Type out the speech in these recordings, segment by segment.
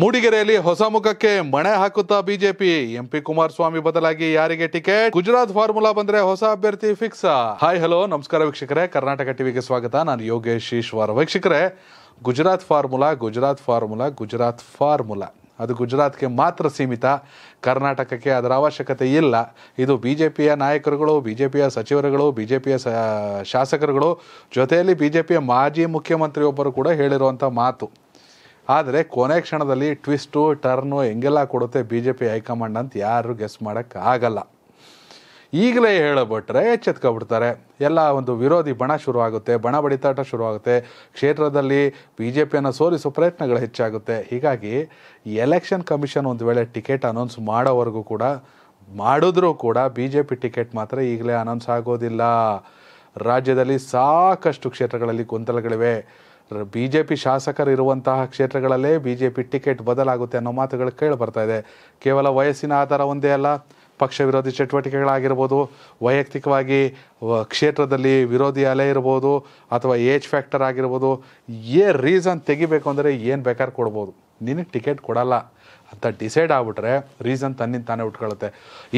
ಮೂಡಿಗೆರೆಯಲ್ಲಿ ಹೊಸ ಮುಖಕ್ಕೆ ಮಣೆ ಹಾಕುತ್ತಾ ಬಿಜೆಪಿ ಎಂಪಿ ಕುಮಾರಸ್ವಾಮಿ ಬದಲಾಗಿ ಯಾರಿಗೆ ಟಿಕೆಟ್ ಗುಜರಾತ್ ಫಾರ್ಮುಲಾ ಬಂದ್ರೆ ಹೊಸ ಅಭ್ಯರ್ಥಿ ಫಿಕ್ಸ್ ಹಾಯ್ ಹಲೋ ನಮಸ್ಕಾರ ವೀಕ್ಷಕರೇ ಕರ್ನಾಟಕ ಟಿವಿಗೆ ಸ್ವಾಗತ ನಾನು ಯೋಗೇಶ್ ಈಶ್ವರ್ ವೀಕ್ಷಕರೇ Gujarat formula Gujarat formula Gujarat formula ಅದು ಗುಜರಾತ್ಗೆ ಮಾತ್ರ ಸೀಮಿತ ಕರ್ನಾಟಕಕ್ಕೆ ಅದರ ಅವಶ್ಯಕತೆ ಇಲ್ಲ ಇದು ಬಿ ಜೆ ಪಿಯ ನಾಯಕರುಗಳು ಬಿ ಜೆ ಪಿಯ ಸಚಿವರುಗಳು ಬಿ ಜೆ ಪಿಯ ಶಾಸಕರುಗಳು ಜೊತೆಯಲ್ಲಿ ಬಿ ಜೆ ಪಿಯ ಮಾಜಿ ಮುಖ್ಯಮಂತ್ರಿಯೊಬ್ಬರು ಕೂಡ ಹೇಳಿರುವಂಥ ಮಾತು ಆದರೆ ಕೊನೆ ಕ್ಷಣದಲ್ಲಿ ಟ್ವಿಸ್ಟು ಟರ್ನು ಹೆಂಗೆಲ್ಲ ಕೊಡುತ್ತೆ ಬಿ ಜೆ ಪಿ ಹೈಕಮಾಂಡ್ ಅಂತ ಯಾರು ಗೆಸ್ ಮಾಡೋಕ್ಕಾಗಲ್ಲ ಈಗಲೇ ಹೇಳಬಿಟ್ರೆ ಎಚ್ಚೆತ್ಕೊಬಿಡ್ತಾರೆ ಎಲ್ಲ ಒಂದು ವಿರೋಧಿ ಬಣ ಶುರುವಾಗುತ್ತೆ ಬಣ ಬಡಿತಾಟ ಶುರುವಾಗುತ್ತೆ ಕ್ಷೇತ್ರದಲ್ಲಿ ಬಿ ಜೆ ಪಿಯನ್ನು ಸೋಲಿಸೋ ಪ್ರಯತ್ನಗಳು ಹೆಚ್ಚಾಗುತ್ತೆ ಹೀಗಾಗಿ ಎಲೆಕ್ಷನ್ ಕಮಿಷನ್ ಒಂದು ವೇಳೆ ಟಿಕೆಟ್ ಅನೌನ್ಸ್ ಮಾಡೋವರೆಗೂ ಕೂಡ ಮಾಡಿದ್ರೂ ಕೂಡ ಬಿ ಜೆ ಪಿ ಟಿಕೆಟ್ ಮಾತ್ರ ಈಗಲೇ ಅನೌನ್ಸ್ ಆಗೋದಿಲ್ಲ ರಾಜ್ಯದಲ್ಲಿ ಸಾಕಷ್ಟು ಕ್ಷೇತ್ರಗಳಲ್ಲಿ ಗೊಂದಲಗಳಿವೆ ಬಿ ಜೆ ಪಿ ಶಾಸಕರು ಇರುವಂತಹ ಕ್ಷೇತ್ರಗಳಲ್ಲೇ ಬಿ ಜೆ ಪಿ ಟಿಕೆಟ್ ಬದಲಾಗುತ್ತೆ ಅನ್ನೋ ಮಾತುಗಳು ಕೇಳಿ ಬರ್ತಾ ಇದೆ ಕೇವಲ ವಯಸ್ಸಿನ ಆಧಾರ ಒಂದೇ ಅಲ್ಲ ಪಕ್ಷ ವಿರೋಧಿ ಚಟುವಟಿಕೆಗಳಾಗಿರ್ಬೋದು ವೈಯಕ್ತಿಕವಾಗಿ ಕ್ಷೇತ್ರದಲ್ಲಿ ವಿರೋಧಿ ಅಲೆ ಇರ್ಬೋದು ಅಥವಾ ಏಜ್ ಫ್ಯಾಕ್ಟರ್ ಆಗಿರ್ಬೋದು ಏ ರೀಸನ್ ತೆಗಿಬೇಕು ಅಂದರೆ ಏನು ಬೇಕಾದ್ರೆ ಕೊಡ್ಬೋದು ನಿನಗೆ ಟಿಕೆಟ್ ಕೊಡಲ್ಲ ಅಂತ ಡಿಸೈಡ್ ಆಗಿಬಿಟ್ರೆ ರೀಸನ್ ತನ್ನಿಂದ ತಾನೇ ಉಟ್ಕೊಳ್ಳುತ್ತೆ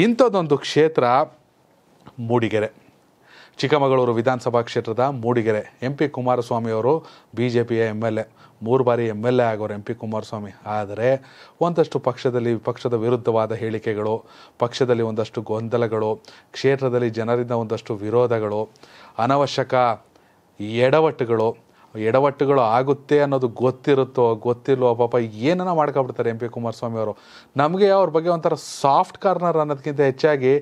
ಇಂಥದ್ದೊಂದು ಕ್ಷೇತ್ರ ಮೂಡಿಗೆರೆ ಚಿಕ್ಕಮಗಳೂರು ವಿಧಾನಸಭಾ ಕ್ಷೇತ್ರದ ಮೂಡಿಗೆರೆ ಎಂ ಪಿ ಕುಮಾರಸ್ವಾಮಿ ಅವರು ಬಿ ಜೆ ಪಿಯ ಎಮ್ ಎಲ್ ಎ ಮೂರು ಬಾರಿ ಎಮ್ ಎಲ್ ಎ ಆಗೋರು ಎಂ ಪಿ ಕುಮಾರಸ್ವಾಮಿ ಆದರೆ ಒಂದಷ್ಟು ಪಕ್ಷದಲ್ಲಿ ಪಕ್ಷದ ವಿರುದ್ಧವಾದ ಹೇಳಿಕೆಗಳು ಪಕ್ಷದಲ್ಲಿ ಒಂದಷ್ಟು ಗೊಂದಲಗಳು ಕ್ಷೇತ್ರದಲ್ಲಿ ಜನರಿಂದ ಒಂದಷ್ಟು ವಿರೋಧಗಳು ಅನವಶ್ಯಕ ಎಡವಟ್ಟುಗಳು ಎಡವಟ್ಟುಗಳು ಆಗುತ್ತೆ ಅನ್ನೋದು ಗೊತ್ತಿರುತ್ತೋ ಗೊತ್ತಿಲ್ಲೋ ಪಾಪ ಏನನ್ನ ಮಾಡ್ಕೊಬಿಡ್ತಾರೆ ಎಂ ಪಿ ಕುಮಾರಸ್ವಾಮಿ ಅವರು ನಮಗೆ ಅವ್ರ ಬಗ್ಗೆ ಒಂಥರ ಸಾಫ್ಟ್ ಕಾರ್ನರ್ ಅನ್ನೋದಕ್ಕಿಂತ ಹೆಚ್ಚಾಗಿ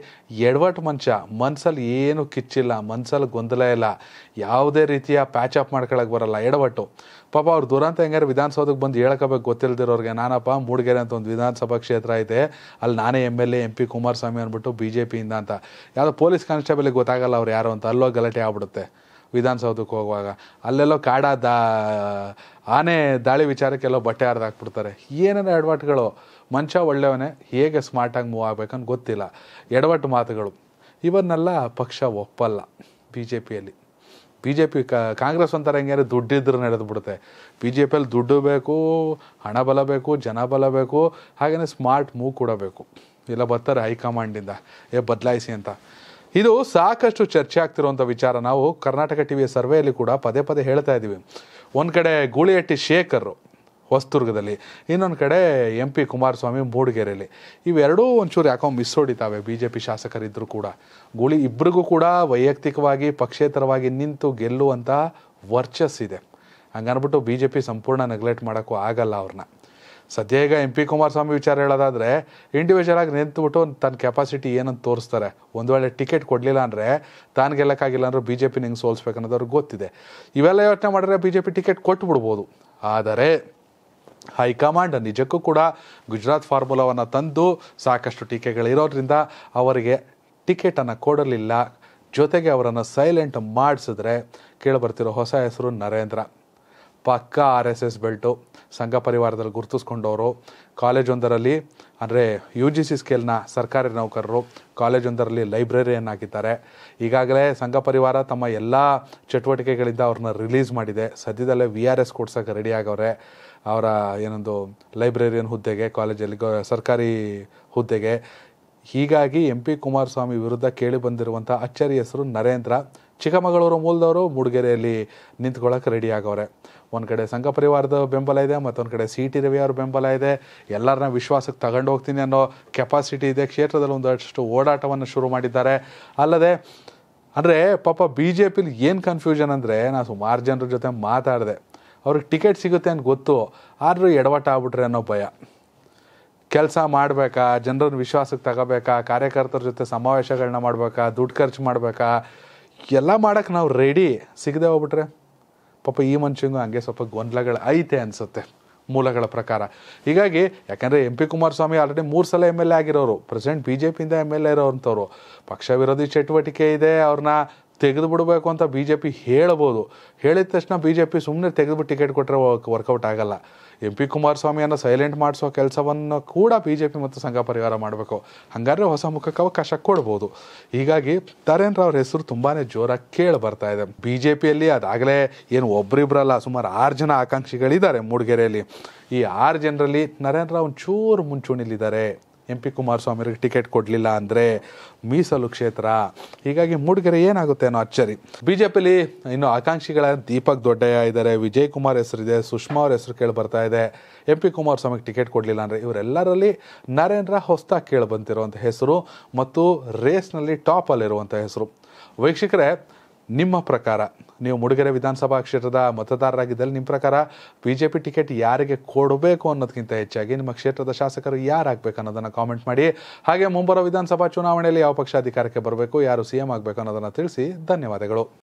ಎಡವಟ್ಟು ಮನುಷ್ಯ ಮನಸ್ಸಲ್ಲಿ ಏನು ಕಿಚ್ಚಿಲ್ಲ ಮನಸ್ಸಲ್ಲಿ ಗೊಂದಲ ಇಲ್ಲ ಯಾವುದೇ ರೀತಿಯ ಪ್ಯಾಚ್ ಅಪ್ ಮಾಡ್ಕೊಳಕ್ಕೆ ಬರಲ್ಲ ಎಡವಟ್ಟು ಪಾಪ ಅವ್ರು ದುರಂತ ಹೆಂಗಾರು ವಿಧಾನಸೌಧಕ್ಕೆ ಬಂದು ಹೇಳ್ಕೋಬೇಕು ಗೊತ್ತಿಲ್ಲದಿರೋರಿಗೆ ನಾನಪ್ಪ ಮೂಡಿಗೆರೆ ಅಂತ ಒಂದು ವಿಧಾನಸಭಾ ಕ್ಷೇತ್ರ ಐತೆ ಅಲ್ಲಿ ನಾನೇ M L A M P Kumaraswamy ಅಂದ್ಬಿಟ್ಟು ಬಿ ಜೆ ಪಿಯಿಂದ ಅಂತ ಯಾವುದೋ ಪೊಲೀಸ್ ಕಾನ್ಸ್ಟೇಬಲ್ಗೆ ಗೊತ್ತಾಗಲ್ಲ ಅವ್ರು ಯಾರು ಅಂತ ಅಲ್ಲೋ ಗಲಾಟೆ ಆಗ್ಬಿಡುತ್ತೆ ವಿಧಾನಸೌಧಕ್ಕೆ ಹೋಗುವಾಗ ಅಲ್ಲೆಲ್ಲೋ ಕಾಡ ದಾ ಆನೆ ದಾಳಿ ವಿಚಾರಕ್ಕೆಲ್ಲೋ ಬಟ್ಟೆ ಹರಿದು ಹಾಕ್ಬಿಡ್ತಾರೆ ಏನೇನು ಎಡವಟ್ಟುಗಳು ಮನುಷ್ಯ ಒಳ್ಳೆಯವನೇ ಹೇಗೆ ಸ್ಮಾರ್ಟಾಗಿ ಮೂವ್ ಆಗಬೇಕಂತ ಗೊತ್ತಿಲ್ಲ ಎಡವಟ್ಟು ಮಾತುಗಳು ಇವನ್ನೆಲ್ಲ ಪಕ್ಷ ಒಪ್ಪಲ್ಲ ಬಿ ಜೆ ಪಿಯಲ್ಲಿ ಬಿ ಜೆ ಪಿ ಕಾಂಗ್ರೆಸ್ ಒಂಥರ ಹೆಂಗೆ ದುಡ್ಡಿದ್ರೂ ನಡೆದ್ಬಿಡುತ್ತೆ ಬಿ ಜೆ ಪಿಯಲ್ಲಿ ದುಡ್ಡು ಬೇಕು ಹಣ ಬಲ ಬೇಕು ಜನ ಬಲ ಬೇಕು ಹಾಗೆಯೇ ಸ್ಮಾರ್ಟ್ ಮೂವ್ ಕೂಡ ಬೇಕು ಇಲ್ಲ ಬರ್ತಾರೆ ಹೈಕಮಾಂಡಿಂದ ಏ ಬದಲಾಯಿಸಿ ಅಂತ ಇದು ಸಾಕಷ್ಟು ಚರ್ಚೆ ಆಗ್ತಿರುವಂಥ ವಿಚಾರ ನಾವು ಕರ್ನಾಟಕ ಟಿ ವಿ ಸರ್ವೆಯಲ್ಲಿ ಕೂಡ ಪದೇ ಪದೇ ಹೇಳ್ತಾ ಇದ್ದೀವಿ ಒಂದು ಕಡೆ ಗೂಳಿಹಟ್ಟಿ ಶೇಖರ್ ಹೊಸದುರ್ಗದಲ್ಲಿ ಇನ್ನೊಂದು ಕಡೆ ಎಂ ಪಿ ಕುಮಾರಸ್ವಾಮಿ ಮೂಡಿಗೆರೆಯಲ್ಲಿ ಇವೆರಡೂ ಒಂಚೂರು ಯಾಕೋ ಮಿಸ್ ಹೊಡಿತಾವೆ ಬಿ ಜೆ ಪಿ ಶಾಸಕರಿದ್ದರೂ ಕೂಡ ಗೂಳಿ ಇಬ್ಬರಿಗೂ ಕೂಡ ವೈಯಕ್ತಿಕವಾಗಿ ಪಕ್ಷೇತರವಾಗಿ ನಿಂತು ಗೆಲ್ಲುವಂಥ ವರ್ಚಸ್ಸಿದೆ ಹಂಗನ್ಬಿಟ್ಟು ಬಿ ಜೆ ಪಿ ಸಂಪೂರ್ಣ ನೆಗ್ಲೆಕ್ಟ್ ಮಾಡೋಕ್ಕೂ ಆಗಲ್ಲ ಅವ್ರನ್ನ ಸದ್ಯ ಈಗ ಎಂ ಪಿ ಕುಮಾರಸ್ವಾಮಿ ವಿಚಾರ ಹೇಳೋದಾದರೆ ಇಂಡಿವಿಜುವಲ್ ಆಗಿ ನಿಂತುಬಿಟ್ಟು ತನ್ನ ಕೆಪಾಸಿಟಿ ಏನಂತ ತೋರಿಸ್ತಾರೆ ಒಂದು ವೇಳೆ ಟಿಕೆಟ್ ಕೊಡಲಿಲ್ಲ ಅಂದರೆ ತಾನು ಗೆಲ್ಲಕ್ಕಾಗಿಲ್ಲ ಅಂದ್ರೆ ಬಿ ಜೆ ಪಿ ನಿಂಗೆ ಸೋಲಿಸ್ಬೇಕನ್ನೋದು ಗೊತ್ತಿದೆ ಇವೆಲ್ಲ ಯೋಚನೆ ಮಾಡಿದ್ರೆ ಬಿ ಜೆ ಪಿ ಟಿಕೆಟ್ ಕೊಟ್ಟು ಆದರೆ ಹೈಕಮಾಂಡ್ ನಿಜಕ್ಕೂ ಕೂಡ ಗುಜರಾತ್ ಫಾರ್ಮುಲಾವನ್ನು ತಂದು ಸಾಕಷ್ಟು ಟೀಕೆಗಳಿರೋದ್ರಿಂದ ಅವರಿಗೆ ಟಿಕೆಟನ್ನು ಕೊಡಲಿಲ್ಲ ಜೊತೆಗೆ ಅವರನ್ನು ಸೈಲೆಂಟ್ ಮಾಡಿಸಿದ್ರೆ ಕೇಳಿಬರ್ತಿರೋ ಹೊಸ ಹೆಸರು ನರೇಂದ್ರ ಪಕ್ಕಾ ಆರ್ ಎಸ್ ಎಸ್ ಬೆಲ್ಟು ಸಂಘ ಪರಿವಾರದಲ್ಲಿ ಗುರುತಿಸ್ಕೊಂಡವರು ಕಾಲೇಜೊಂದರಲ್ಲಿ ಅಂದರೆ ಯು ಜಿ ಸಿ ಸ್ಕೇಲ್ನ ಸರ್ಕಾರಿ ನೌಕರರು ಕಾಲೇಜೊಂದರಲ್ಲಿ ಲೈಬ್ರರಿಯನ್ನು ಹಾಕಿದ್ದಾರೆ ಈಗಾಗಲೇ ಸಂಘ ಪರಿವಾರ ತಮ್ಮ ಎಲ್ಲ ಚಟುವಟಿಕೆಗಳಿಂದ ಅವ್ರನ್ನ ರಿಲೀಸ್ ಮಾಡಿದೆ ಸದ್ಯದಲ್ಲೇ ವಿ ಆರ್ ಎಸ್ ಕೊಡ್ಸೋಕೆ ರೆಡಿ ಅವರ ಏನೊಂದು ಲೈಬ್ರರಿಯನ್ ಹುದ್ದೆಗೆ ಕಾಲೇಜಲ್ಲಿ ಸರ್ಕಾರಿ ಹುದ್ದೆಗೆ ಹೀಗಾಗಿ ಎಂ ಪಿ ಕುಮಾರಸ್ವಾಮಿ ವಿರುದ್ಧ ಕೇಳಿ ಬಂದಿರುವಂಥ ಅಚ್ಚರಿ ಹೆಸರು ನರೇಂದ್ರ ಚಿಕ್ಕಮಗಳೂರು ಮೂಲದವರು ಮೂಡಿಗೆರೆಯಲ್ಲಿ ನಿಂತ್ಕೊಳ್ಳೋಕೆ ರೆಡಿ ಆಗವ್ರೆ ಒಂದು ಕಡೆ ಸಂಘ ಪರಿವಾರದ ಬೆಂಬಲ ಇದೆ ಮತ್ತೊಂದು ಕಡೆ ಸಿ ಟಿ ರವಿ ಬೆಂಬಲ ಇದೆ ಎಲ್ಲರನ್ನ ವಿಶ್ವಾಸಕ್ಕೆ ತಗೊಂಡು ಹೋಗ್ತೀನಿ ಅನ್ನೋ ಕೆಪಾಸಿಟಿ ಇದೆ ಕ್ಷೇತ್ರದಲ್ಲಿ ಒಂದಷ್ಟು ಓಡಾಟವನ್ನು ಶುರು ಮಾಡಿದ್ದಾರೆ ಅಲ್ಲದೆ ಅಂದರೆ ಪಾಪ ಬಿ ಜೆ ಪಿಲಿ ಏನು ಕನ್ಫ್ಯೂಷನ್ ಅಂದರೆ ನಾನು ಸುಮಾರು ಜನರ ಜೊತೆ ಮಾತಾಡಿದೆ ಅವ್ರಿಗೆ ಟಿಕೆಟ್ ಸಿಗುತ್ತೆ ಅಂತ ಗೊತ್ತು ಆದರೂ ಎಡವಟ ಆಗ್ಬಿಟ್ರೆ ಅನ್ನೋ ಭಯ ಕೆಲಸ ಮಾಡಬೇಕಾ ಜನರನ್ನ ವಿಶ್ವಾಸಕ್ಕೆ ತಗೋಬೇಕಾ ಕಾರ್ಯಕರ್ತರ ಜೊತೆ ಸಮಾವೇಶಗಳನ್ನ ಮಾಡಬೇಕಾ ದುಡ್ಡು ಖರ್ಚು ಮಾಡಬೇಕಾ ಎಲ್ಲ ಮಾಡೋಕ್ಕೆ ನಾವು ರೆಡಿ ಸಿಗದೆ ಹೋಗ್ಬಿಟ್ರೆ ಪಾಪ ಈ ಮನುಷ್ಯಂಗೂ ಹಂಗೆ ಸ್ವಲ್ಪ ಗೊಂದಲಗಳು ಐತೆ ಅನಿಸುತ್ತೆ ಮೂಲಗಳ ಪ್ರಕಾರ ಹೀಗಾಗಿ ಯಾಕಂದರೆ ಎಂ ಪಿ ಕುಮಾರಸ್ವಾಮಿ ಆಲ್ರೆಡಿ ಮೂರು ಸಲ ಎಮ್ ಎಲ್ ಎ ಆಗಿರೋರು ಪ್ರೆಸಿಡೆಂಟ್ ಬಿ ಜೆ ಪಿಯಿಂದ ಎಮ್ ಎಲ್ ಎ ಇರೋವಂಥವ್ರು ಪಕ್ಷ ವಿರೋಧಿ ಚಟುವಟಿಕೆ ಇದೆ ಅವ್ರನ್ನ ತೆಗೆದು ಅಂತ ಬಿ ಜೆ ಪಿ ಹೇಳ್ಬೋದು ಹೇಳಿದ ತಕ್ಷಣ ಬಿ ಜೆ ಪಿ ಸುಮ್ಮನೆ ತೆಗೆದುಬಿಟ್ಟು ಟಿಕೆಟ್ ಕೊಟ್ಟರೆ ವರ್ಕೌಟ್ ಆಗಲ್ಲ ಎಂ ಪಿ ಕುಮಾರಸ್ವಾಮಿಯನ್ನು ಸೈಲೆಂಟ್ ಮಾಡಿಸೋ ಕೆಲಸವನ್ನು ಕೂಡ ಬಿ ಜೆ ಪಿ ಮತ್ತು ಸಂಘ ಪರಿವಾರ ಮಾಡಬೇಕು ಹಾಗಾದ್ರೆ ಹೊಸ ಮುಖಕ್ಕೆ ಅವಕಾಶ ಕೊಡ್ಬೋದು ಹೀಗಾಗಿ ನರೇಂದ್ರ ಅವ್ರ ಹೆಸರು ತುಂಬಾ ಜೋರಾಗಿ ಕೇಳಿ ಬರ್ತಾ ಇದೆ ಬಿ ಜೆ ಪಿಯಲ್ಲಿ ಅದಾಗಲೇ ಏನು ಒಬ್ರಿಬ್ರಲ್ಲ ಸುಮಾರು ಆರು ಜನ ಆಕಾಂಕ್ಷಿಗಳಿದ್ದಾರೆ ಮೂಡಿಗೆರೆಯಲ್ಲಿ ಈ ಆರು ಜನರಲ್ಲಿ ನರೇಂದ್ರ ಅವ್ನು ಚೂರು ಮುಂಚೂಣಿಲಿದ್ದಾರೆ ಎಂ ಪಿ ಕುಮಾರಸ್ವಾಮಿಯವರಿಗೆ ಟಿಕೆಟ್ ಕೊಡಲಿಲ್ಲ ಅಂದರೆ ಮೀಸಲು ಕ್ಷೇತ್ರ ಹೀಗಾಗಿ ಮೂಡಿಗೆರೆ ಏನಾಗುತ್ತೆ ಅನ್ನೋ ಅಚ್ಚರಿ ಬಿ ಜೆ ಪಿಲಿ ಇನ್ನು ಆಕಾಂಕ್ಷಿಗಳ ದೀಪಕ್ ದೊಡ್ಡಯ್ಯ ಇದ್ದಾರೆ ವಿಜಯ್ ಕುಮಾರ್ ಹೆಸರಿದೆ ಸುಷ್ಮಾ ಅವ್ರ ಹೆಸರು ಕೇಳಿ ಬರ್ತಾ ಇದೆ ಎಂ ಪಿ ಕುಮಾರಸ್ವಾಮಿಗೆ ಟಿಕೆಟ್ ಕೊಡಲಿಲ್ಲ ಅಂದರೆ ಇವರೆಲ್ಲರಲ್ಲಿ ನರೇಂದ್ರ ಹೊಸ್ದಾಗಿ ಕೇಳಿ ಬಂತಿರುವಂಥ ಹೆಸರು ಮತ್ತು ರೇಸ್ನಲ್ಲಿ ಟಾಪಲ್ಲಿರುವಂಥ ಹೆಸರು ವೀಕ್ಷಕರೇ ನಿಮ್ಮ ಪ್ರಕಾರ ನೀವು ಮುಡುಗೆರೆ ವಿಧಾನಸಭಾ ಕ್ಷೇತ್ರದ ಮತದಾರರಾಗಿದ್ದಲ್ಲಿ ನಿಮ್ಮ ಪ್ರಕಾರ ಬಿ ಜೆ ಪಿ ಟಿಕೆಟ್ ಯಾರಿಗೆ ಕೊಡಬೇಕು ಅನ್ನೋದಕ್ಕಿಂತ ಹೆಚ್ಚಾಗಿ ನಿಮ್ಮ ಕ್ಷೇತ್ರದ ಶಾಸಕರು ಯಾರಾಗಬೇಕು ಅನ್ನೋದನ್ನು ಕಾಮೆಂಟ್ ಮಾಡಿ ಹಾಗೆ ಮುಂಬರುವ ವಿಧಾನಸಭಾ ಚುನಾವಣೆಯಲ್ಲಿ ಯಾವ ಪಕ್ಷ ಅಧಿಕಾರಕ್ಕೆ ಬರಬೇಕು ಯಾರು ಸಿ ಎಂ ಆಗಬೇಕು ಅನ್ನೋದನ್ನು ತಿಳಿಸಿ ಧನ್ಯವಾದಗಳು